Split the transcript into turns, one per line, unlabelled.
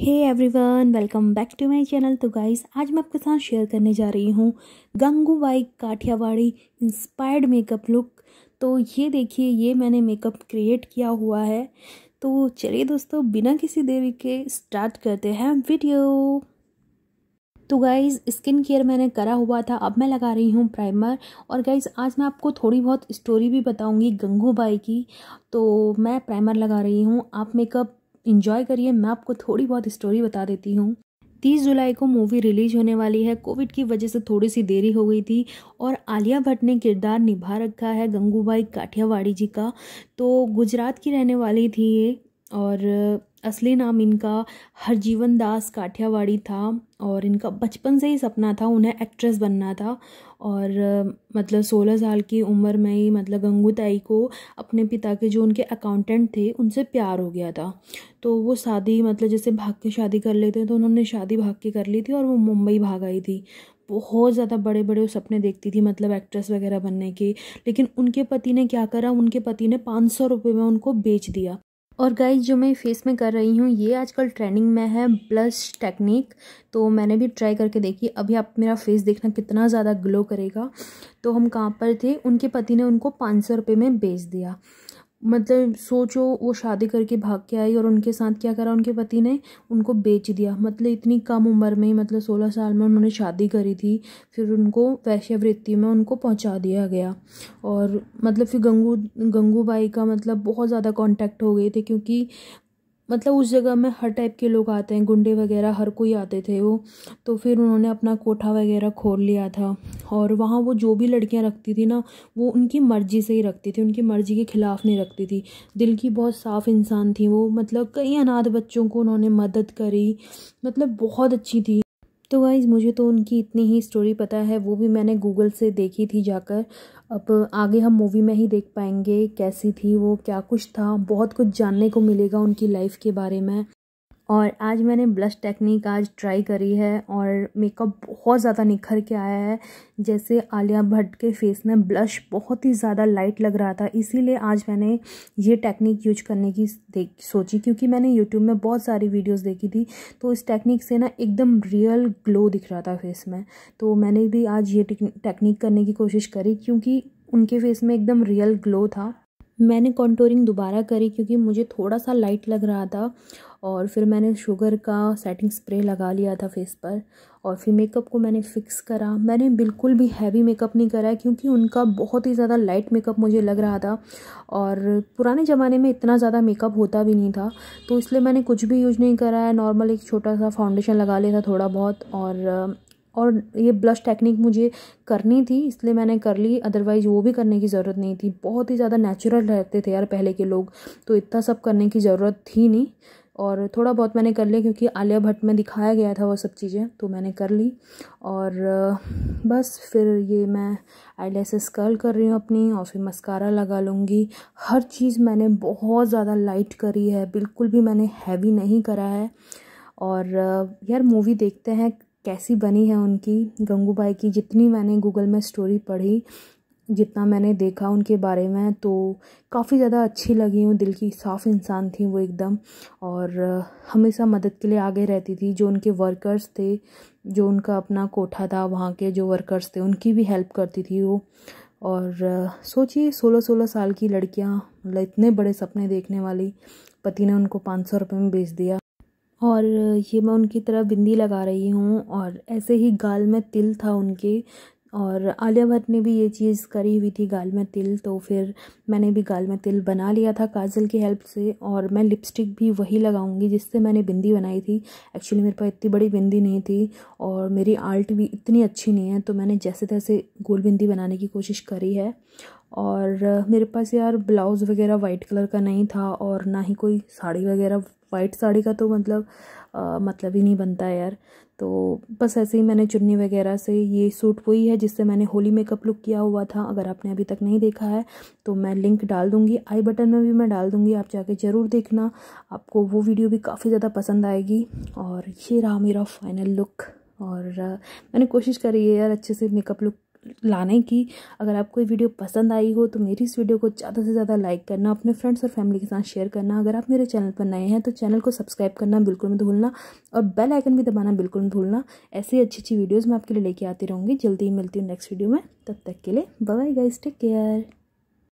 hey everyone welcome back to my channel तो guys आज मैं आपके साथ शेयर करने जा रही हूँ Gangubai Kathiawadi inspired makeup look तो ये देखिए ये मैंने मेकअप क्रिएट किया हुआ है तो चलिए दोस्तों बिना किसी देरी के स्टार्ट करते हैं वीडियो तो गाइज़ स्किन केयर मैंने करा हुआ था अब मैं लगा रही हूँ प्राइमर और गाइज़ आज मैं आपको थोड़ी बहुत स्टोरी भी बताऊँगी बाई की तो मैं प्राइमर लगा रही हूँ आप मेकअप इन्जॉय करिए मैं आपको थोड़ी बहुत स्टोरी बता देती हूँ तीस जुलाई को मूवी रिलीज होने वाली है कोविड की वजह से थोड़ी सी देरी हो गई थी और आलिया भट्ट ने किरदार निभा रखा है गंगूबाई काठियावाड़ी जी का तो गुजरात की रहने वाली थी ये और असली नाम इनका हरजीवन दास काठियावाड़ी था और इनका बचपन से ही सपना था उन्हें एक्ट्रेस बनना था और मतलब सोलह साल की उम्र में ही मतलब गंगूताई को अपने पिता के जो उनके अकाउंटेंट थे उनसे प्यार हो गया था तो वो शादी मतलब जैसे भाग के शादी कर लेते हैं तो उन्होंने शादी भाग के कर ली थी और वो मुंबई भाग आई थी बहुत ज़्यादा बड़े बड़े सपने देखती थी मतलब एक्ट्रेस वगैरह बनने के लेकिन उनके पति ने क्या करा उनके पति ने पाँच सौ रुपये में उनको बेच दिया और गाइज जो मैं फेस में कर रही हूँ ये आजकल ट्रेंडिंग में है ब्लश टेक्निक तो मैंने भी ट्राई करके देखी अभी आप मेरा फेस देखना कितना ज़्यादा ग्लो करेगा तो हम कहाँ पर थे उनके पति ने उनको पाँच सौ रुपये में बेच दिया मतलब सोचो वो शादी करके भाग के आई और उनके साथ क्या करा उनके पति ने उनको बेच दिया मतलब इतनी कम उम्र में ही मतलब सोलह साल में उन्होंने शादी करी थी फिर उनको वैश्यवृत्ति में उनको पहुंचा दिया गया और मतलब फिर गंगू गंगूबाई का मतलब बहुत ज़्यादा कांटेक्ट हो गए थे क्योंकि मतलब उस जगह में हर टाइप के लोग आते हैं गुंडे वगैरह हर कोई आते थे वो तो फिर उन्होंने अपना कोठा वगैरह खोल लिया था और वहाँ वो जो भी लड़कियाँ रखती थी ना वो उनकी मर्ज़ी से ही रखती थी उनकी मर्ज़ी के ख़िलाफ़ नहीं रखती थी दिल की बहुत साफ़ इंसान थी वो मतलब कई अनाथ बच्चों को उन्होंने मदद करी मतलब बहुत अच्छी थी तो वाइज़ मुझे तो उनकी इतनी ही स्टोरी पता है वो भी मैंने गूगल से देखी थी जाकर अब आगे हम मूवी में ही देख पाएंगे कैसी थी वो क्या कुछ था बहुत कुछ जानने को मिलेगा उनकी लाइफ़ के बारे में और आज मैंने ब्लश टेक्निक आज ट्राई करी है और मेकअप बहुत ज़्यादा निखर के आया है जैसे आलिया भट्ट के फेस में ब्लश बहुत ही ज़्यादा लाइट लग रहा था इसीलिए आज मैंने ये टेक्निक यूज करने की देख सोची क्योंकि मैंने यूट्यूब में बहुत सारी वीडियोस देखी थी तो इस टेक्निक से ना एकदम रियल ग्लो दिख रहा था फेस में तो मैंने भी आज ये टेक्निक करने की कोशिश करी क्योंकि उनके फेस में एकदम रियल ग्लो था मैंने कॉन्टोरिंग दोबारा करी क्योंकि मुझे थोड़ा सा लाइट लग रहा था और फिर मैंने शुगर का सेटिंग स्प्रे लगा लिया था फेस पर और फिर मेकअप को मैंने फ़िक्स करा मैंने बिल्कुल भी हैवी मेकअप नहीं करा क्योंकि उनका बहुत ही ज़्यादा लाइट मेकअप मुझे लग रहा था और पुराने ज़माने में इतना ज़्यादा मेकअप होता भी नहीं था तो इसलिए मैंने कुछ भी यूज़ नहीं करा है नॉर्मल एक छोटा सा फाउंडेशन लगा लिया था थोड़ा बहुत और और ये ब्लश टेक्निक मुझे करनी थी इसलिए मैंने कर ली अदरवाइज़ वो भी करने की ज़रूरत नहीं थी बहुत ही ज़्यादा नेचुरल रहते थे यार पहले के लोग तो इतना सब करने की ज़रूरत थी नहीं और थोड़ा बहुत मैंने कर लिया क्योंकि आलिया भट्ट में दिखाया गया था वो सब चीज़ें तो मैंने कर ली और बस फिर ये मैं आईलेसेस कर्ल कर रही हूँ अपनी और फिर मस्कारा लगा लूँगी हर चीज़ मैंने बहुत ज़्यादा लाइट करी है बिल्कुल भी मैंने हैवी नहीं करा है और यार मूवी देखते हैं कैसी बनी है उनकी गंगूबाई की जितनी मैंने गूगल में स्टोरी पढ़ी जितना मैंने देखा उनके बारे में तो काफ़ी ज़्यादा अच्छी लगी हूँ दिल की साफ़ इंसान थी वो एकदम और हमेशा मदद के लिए आगे रहती थी जो उनके वर्कर्स थे जो उनका अपना कोठा था वहाँ के जो वर्कर्स थे उनकी भी हेल्प करती थी वो और सोचिए सोलह सोलह साल की लड़कियाँ मतलब इतने बड़े सपने देखने वाली पति ने उनको पाँच सौ रुपये में बेच दिया और ये मैं उनकी तरह बिंदी लगा रही हूँ और ऐसे ही गाल में तिल था उनके और आलिया भट्ट ने भी ये चीज़ करी हुई थी गाल में तिल तो फिर मैंने भी गाल में तिल बना लिया था काजल की हेल्प से और मैं लिपस्टिक भी वही लगाऊंगी जिससे मैंने बिंदी बनाई थी एक्चुअली मेरे पास इतनी बड़ी बिंदी नहीं थी और मेरी आर्ट भी इतनी अच्छी नहीं है तो मैंने जैसे तैसे गोल बिंदी बनाने की कोशिश करी है और मेरे पास यार ब्लाउज़ वगैरह वाइट कलर का नहीं था और ना ही कोई साड़ी वगैरह वाइट साड़ी का तो मतलब आ, मतलब ही नहीं बनता यार तो बस ऐसे ही मैंने चुन्नी वगैरह से ये सूट वही है जिससे मैंने होली मेकअप लुक किया हुआ था अगर आपने अभी तक नहीं देखा है तो मैं लिंक डाल दूँगी आई बटन में भी मैं डाल दूँगी आप जाके ज़रूर देखना आपको वो वीडियो भी काफ़ी ज़्यादा पसंद आएगी और ये रहा मेरा फाइनल लुक और मैंने कोशिश करी है यार अच्छे से मेकअप लुक लाने की अगर आपको ये वीडियो पसंद आई हो तो मेरी इस वीडियो को ज़्यादा से ज़्यादा लाइक करना अपने फ्रेंड्स और फैमिली के साथ शेयर करना अगर आप मेरे चैनल पर नए हैं तो चैनल को सब्सक्राइब करना बिल्कुल मत भूलना और बेल आइकन भी दबाना बिल्कुल मत भूलना ऐसी अच्छी अच्छी वीडियोज़ मैं आपके लिए लेके आती रहूँगी जल्दी ही मिलती हूँ नेक्स्ट वीडियो में तब तक के लिए बाय गाइस टेक केयर